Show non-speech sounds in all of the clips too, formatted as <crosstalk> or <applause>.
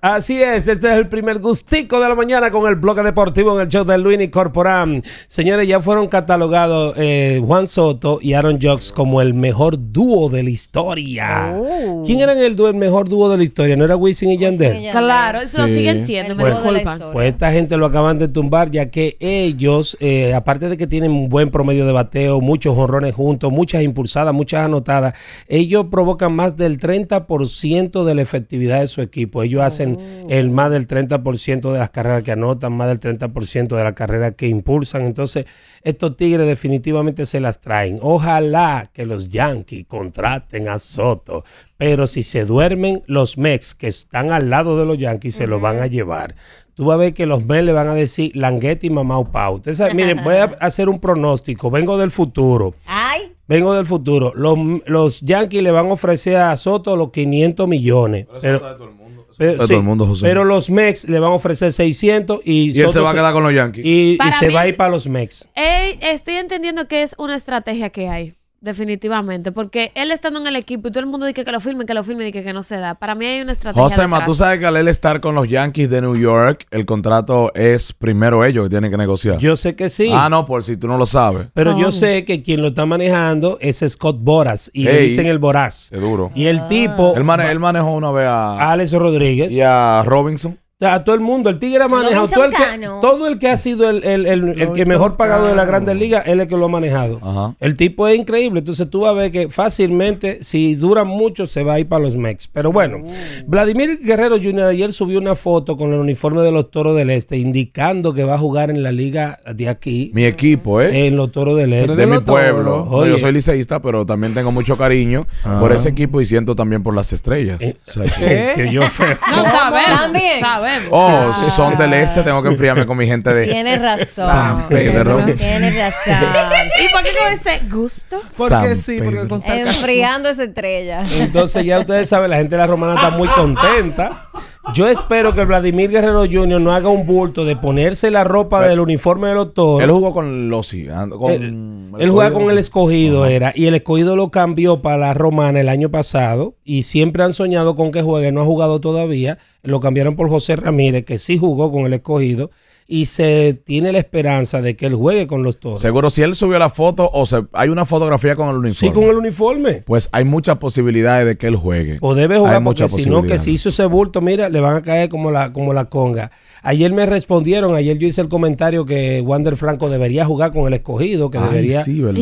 Así es, este es el primer gustico de la mañana con el bloque deportivo en el show de Luini Corporán. Señores, ya fueron catalogados eh, Juan Soto y Aaron Jocks como el mejor dúo de la historia. Oh. ¿Quién era el, el mejor dúo de la historia? ¿No era Wisin y Yandel? Claro, eso sigue siguen siendo, mejor pues, de la historia. pues esta gente lo acaban de tumbar ya que ellos, eh, aparte de que tienen un buen promedio de bateo, muchos honrones juntos, muchas impulsadas, muchas anotadas, ellos provocan más del 30% de la efectividad de su equipo. Ellos oh, hacen el mm. más del 30% de las carreras que anotan, más del 30% de las carreras que impulsan. Entonces, estos Tigres definitivamente se las traen. Ojalá que los Yankees contraten a Soto, pero si se duermen, los Mex que están al lado de los Yankees se lo van a llevar tú vas a ver que los Mex le van a decir Languetti, mamá o pau. miren, voy a hacer un pronóstico. Vengo del futuro. Ay. Vengo del futuro. Los, los Yankees le van a ofrecer a Soto los 500 millones. Pero, los Mex le van a ofrecer 600 y, él se va a quedar con los Yankees. Y, se va a ir para los Mex. estoy entendiendo que es una estrategia que hay. Definitivamente, porque él estando en el equipo y todo el mundo dice que lo firme, que lo firme, Y que no se da. Para mí hay una estrategia. Josema, tú sabes que al él estar con los Yankees de New York, el contrato es primero ellos que tienen que negociar. Yo sé que sí. Ah, no, por si tú no lo sabes. Pero yo sé que quien lo está manejando es Scott Boras y le dicen el Boras. duro. Y el tipo. Él, ah. él manejó una vez a. Alex Rodríguez. Y a Robinson a todo el mundo. El Tigre ha manejado. Todo el, que, ha sido el, que mejor pagado de la Grandes Ligas, él es el que lo ha manejado. El tipo es increíble. Entonces tú vas a ver que fácilmente, si dura mucho, se va a ir para los Mex. Pero bueno, uh. Vladimir Guerrero Jr. ayer subió una foto con el uniforme de los Toros del Este, indicando que va a jugar en la liga de aquí. Mi equipo, ¿eh? En los Toros del Este. De, mi pueblo. yo soy liceísta, pero también tengo mucho cariño por ah. ese equipo y siento también por las estrellas. Eh, o sea, <laughs> eh, ¿Eh? No, sabes. también. Oh, ah. son del este, tengo que enfriarme con mi gente de Tienes razón. San Tienes razón. <laughs> ¿Y por qué no dice gusto? Porque sí, porque con Enfriando esa estrella. Entonces ya ustedes saben, la gente de la romana está muy contenta. Yo espero que Vladimir Guerrero Jr. no haga un bulto de ponerse la ropa del uniforme del doctor. Él jugó con los ah, con Él, el con el escogido, era. Y el escogido lo cambió para la romana el año pasado. Y siempre han soñado con que juegue, no ha jugado todavía. Lo cambiaron por José Ramírez, que sí jugó con el escogido y se tiene la esperanza de que él juegue con los toros. Seguro, si él subió la foto o se, hay una fotografía con el uniforme. Sí, con el uniforme. Pues hay muchas posibilidades de que él juegue. O debe jugar, porque si no, que si hizo ese bulto, mira, le van a caer como la, como la conga. Ayer me respondieron, ayer yo hice el comentario que Wander Franco debería jugar con el escogido, que debería, sí, ¿verdad?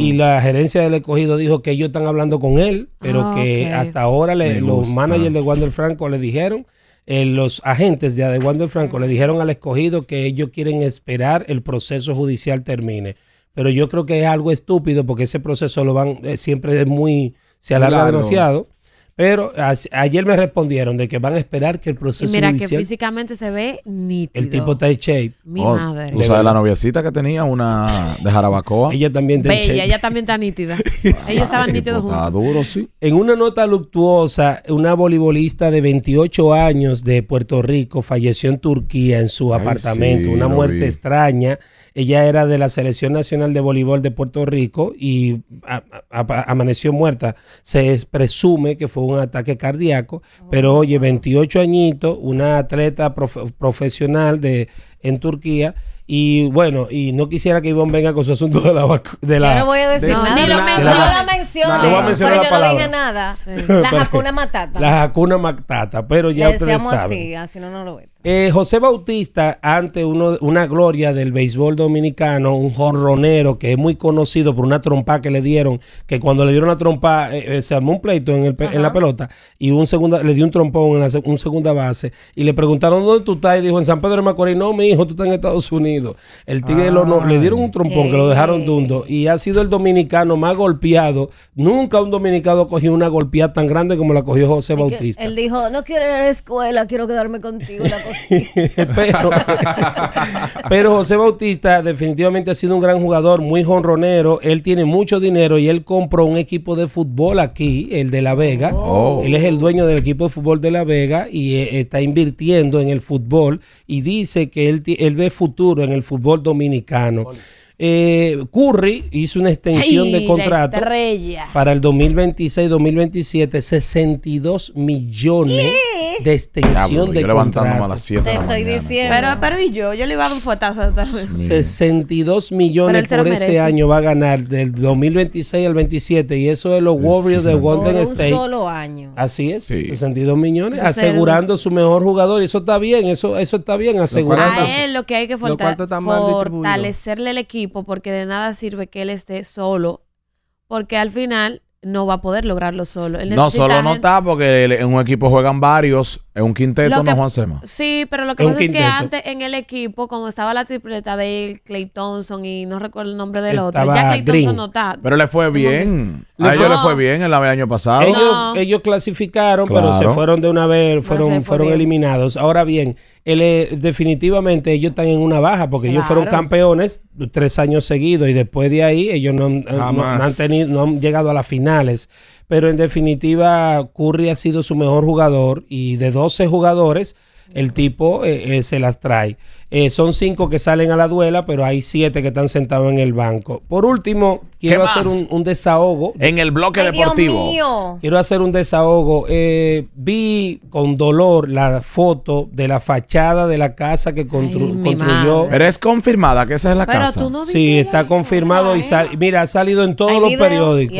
Y, la gerencia del escogido dijo que ellos están hablando con él, pero ah, que hasta ahora los managers de Wander Franco le dijeron eh, los agentes de Adeguando el Franco le dijeron al escogido que ellos quieren esperar el proceso judicial termine. Pero yo creo que es algo estúpido porque ese proceso lo van, eh, siempre es muy, se alarga demasiado. Pero ayer me respondieron de que van a esperar que el proceso y mira que físicamente se ve nítido. El tipo está en shape. Mi oh, madre. Tú sabes la noviecita que tenía, una de Jarabacoa. ella también está ella también está nítida. <laughs> Ellos estaban nítidos juntos. Está duro, sí. En una nota luctuosa, una voleibolista de 28 años de Puerto Rico falleció en Turquía en su apartamento. una muerte extraña. Ella era de la Selección Nacional de Voleibol de Puerto Rico y amaneció muerta. Se presume que fue un ataque cardíaco, oh. pero oye, 28 añitos, una atleta profesional de, en Turquía. Y bueno, y no quisiera que Ivonne venga con su asunto de la vacuna. Yo no voy a decir nada. Ni lo mencioné, No, pero yo no dije nada. La vacuna <laughs> matata. La vacuna matata, pero ya ustedes saben. así, así no, no lo veo. Eh, José Bautista, ante uno, una gloria del béisbol dominicano, un jorronero que es muy conocido por una trompa que le dieron, que cuando le dieron la trompa eh, eh, se armó un pleito en, la pelota y un segunda, le dio un trompón en la segunda base y le preguntaron dónde tú estás y dijo en San Pedro de Macorís, no, mi hijo, tú estás en Estados Unidos. El tigre lo, no, le dieron un ah, trompón que lo dejaron dundo y ha sido el dominicano más golpeado. Nunca un dominicano cogió una golpeada tan grande como la cogió José Bautista. Él dijo, no quiero ir a la escuela, quiero quedarme contigo. <laughs> <laughs> pero, pero, José Bautista definitivamente ha sido un gran jugador, muy jonronero. Él tiene mucho dinero y él compró un equipo de fútbol aquí, el de La Vega. Oh. Él es el dueño del equipo de fútbol de La Vega y eh, está invirtiendo en el fútbol y dice que él, él ve futuro en el fútbol dominicano. Eh, Curry hizo una extensión de contrato para el 2026-2027, 62 millones de extensión de contrato. Te estoy diciendo. Pero, pero y yo, yo le iba a dar un fotazo a esta vez. 62 millones por ese año va a ganar del 2026 al 27 y eso es los Warriors de Golden State. solo año. Así es, 62 millones asegurando su mejor jugador eso está bien, eso eso está bien asegurando. A él lo que hay que fortalecerle el equipo porque de nada sirve que él esté solo, porque al final no va a poder lograrlo solo. no, solo no está porque en un equipo juegan varios, en un quinteto no Juan Sema. Sí, pero lo que pasa es que antes en el equipo, como estaba la tripleta de él, Clay Thompson y no recuerdo el nombre del otro, ya Clay Thompson no está. Pero le fue bien. a ellos le fue bien el año pasado. Ellos, ellos clasificaron, pero se fueron de una vez, fueron, fueron eliminados. Ahora bien, él definitivamente ellos están en una baja porque ellos fueron campeones tres años seguidos y después de ahí ellos no han, tenido, no han llegado a la final. Pero en definitiva, Curry ha sido su mejor jugador y de 12 jugadores, el tipo eh, eh, se las trae. Eh, son cinco que salen a la duela, pero hay siete que están sentados en el banco. Por último, quiero hacer un, desahogo. En el bloque deportivo. Quiero hacer un desahogo. vi con dolor la foto de la fachada de la casa que construyó. Pero es confirmada que esa es la casa. sí, está confirmado y mira, ha salido en todos los periódicos.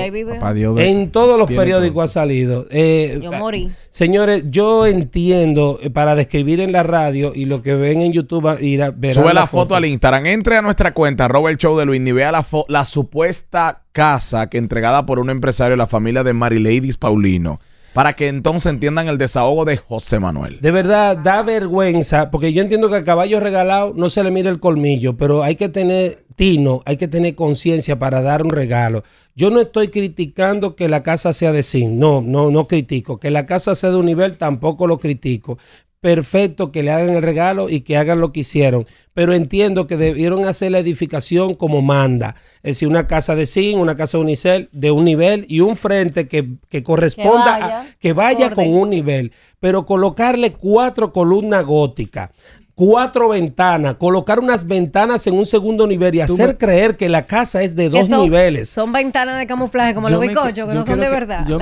en todos los periódicos ha salido. Yo morí. Señores, yo entiendo eh, para describir en la radio y lo que ven en YouTube ah, a ver Sube la, foto, al Instagram, entre a nuestra cuenta Robert Show de Luis y vea la, supuesta casa que entregada por un empresario la familia de Mary Ladies Paulino para que entonces entiendan el desahogo de José Manuel. De verdad, da vergüenza, porque yo entiendo que a caballo regalado no se le mire el colmillo, pero hay que tener tino, hay que tener conciencia para dar un regalo. Yo no estoy criticando que la casa sea de zinc, no, no, no critico. Que la casa sea de un nivel tampoco lo critico perfecto que le hagan el regalo y que hagan lo que hicieron. Pero entiendo que debieron hacer la edificación como manda. Es decir, una casa de zinc, una casa de unicel, de un nivel y un frente que, corresponda, que vaya, a, que vaya con un nivel. Pero colocarle cuatro columnas góticas cuatro ventanas, colocar unas ventanas en un segundo nivel y hacer creer que la casa es de dos niveles. Son ventanas de camuflaje como los que no son de verdad. Yo,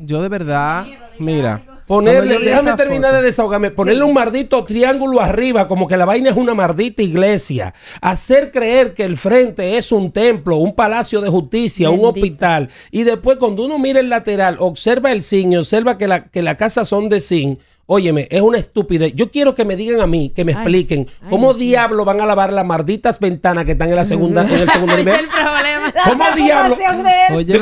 yo de verdad, mira, Ponerle, déjame terminar de pues. desahogarme, ponerle un mardito triángulo arriba, como que la vaina es una maldita iglesia. Hacer creer que el frente es un templo, un palacio de justicia, un hospital. Y después, cuando uno mira el lateral, observa el zinc y observa que la, que casa son de zinc Óyeme, es una estupidez. Yo quiero que me digan a mí, que me expliquen cómo diablo van a lavar las malditas ventanas que están en la segunda, en el segundo <laughs> nivel. <laughs> ¿Cómo diablo?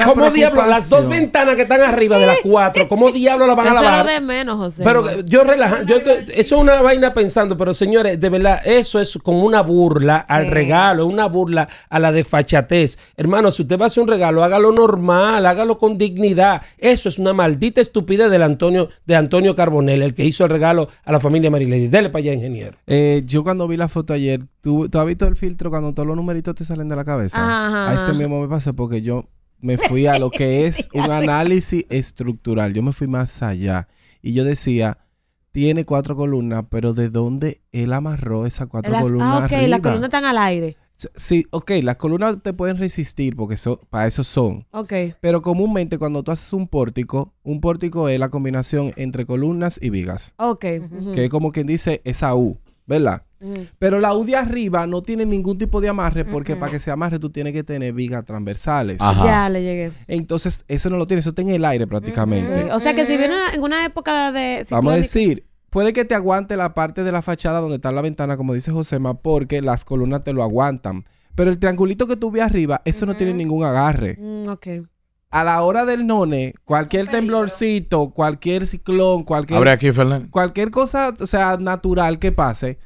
¿Cómo diablo? Las dos ventanas que están arriba de las cuatro, ¿cómo diablo las van a lavar? Eso de menos, José. Pero yo relaja, yo eso es una vaina pensando, pero señores, de verdad, eso es con una burla al regalo, una burla a la desfachatez. Hermano, si usted va a hacer un regalo, hágalo normal, hágalo con dignidad. Eso es una maldita estupidez del Antonio, de Antonio Carbonel. el que hizo el regalo a la familia Marilady. Dele para allá, ingeniero. Eh, yo cuando vi la foto ayer, ¿tú, has visto el filtro cuando todos los numeritos te salen de la cabeza? A ese mismo me pasó porque yo me fui a lo que es <laughs> un análisis estructural. Yo me fui más allá. Y yo decía, tiene cuatro columnas, pero ¿de dónde él amarró esas cuatro ah, columnas? Ah, ok, las columnas están al aire. Sí, ok, las columnas te pueden resistir porque son, para eso son. Ok. Pero comúnmente cuando tú haces un pórtico, un pórtico es la combinación entre columnas y vigas. Ok. Que es como quien dice esa U, ¿verdad? Pero la U de arriba no tiene ningún tipo de amarre porque para que se amarre tú tienes que tener vigas transversales. Ah, Ya le llegué. Entonces, eso no lo tiene, eso está en el aire prácticamente. O sea que si viene en una época de... Vamos a decir, Puede que te aguante la parte de la fachada donde está la ventana, como dice Josema, porque las columnas te lo aguantan. Pero el triangulito que tú ves arriba, eso no tiene ningún agarre. Mm, a la hora del none, cualquier temblorcito, cualquier ciclón, cualquier. Aquí, cualquier cosa, o sea, natural que pase,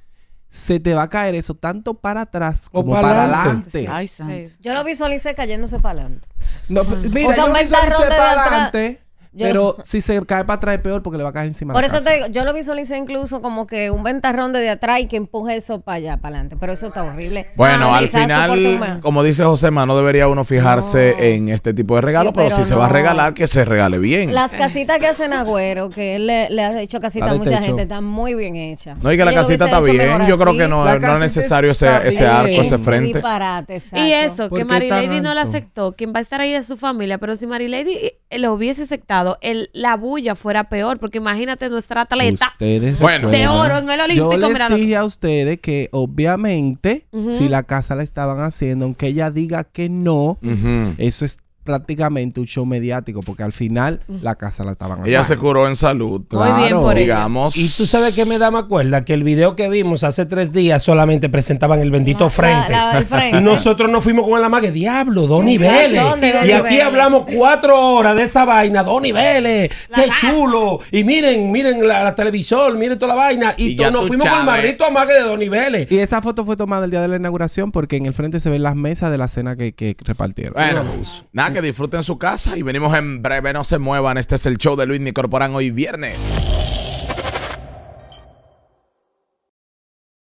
se te va a caer eso tanto para atrás como para, adelante. Ay, Yo lo visualicé cayéndose para adelante. No, pues, mira, yo visualicé para adelante. Pero si se cae para atrás es peor porque le va a caer encima. Por eso te digo, yo lo visualicé incluso como que un ventarrón desde atrás y que empuje eso para allá, para adelante. Pero eso está horrible. Bueno, ah, al final, como dice José no debería uno fijarse en este tipo de regalos, pero, si se va a regalar, que se regale bien. Las eh. casitas que hacen Agüero, que él le, ha hecho casitas a mucha gente, están muy bien hechas. No, y que la casita está bien. Yo creo que no, es necesario ese, ese arco, ese frente. y eso, que Marilady no la aceptó. Quien va a estar ahí es su familia. Pero si Marilady eh, lo hubiese aceptado, el, la bulla fuera peor, porque imagínate nuestra atleta de oro en el Olímpico. Yo les dije a ustedes que obviamente si la casa la estaban haciendo, aunque ella diga que no, eso es prácticamente un show mediático, porque al final la casa la estaban haciendo. Ella se curó en salud. Claro, digamos. Y tú sabes que me da me acuerda, que el video que vimos hace tres días solamente presentaban el bendito frente. Y nosotros nos fuimos con el amague diablo, dos niveles. Y aquí hablamos cuatro horas de esa vaina, dos niveles, qué chulo. Y miren, miren la, televisión, miren toda la vaina. Y, nos fuimos con el maldito amague de dos niveles. Y esa foto fue tomada el día de la inauguración porque en el frente se ven las mesas de la cena que, que repartieron. Bueno, nada que disfruten su casa y venimos en breve, no se muevan. Este es el show de Luis ni hoy viernes.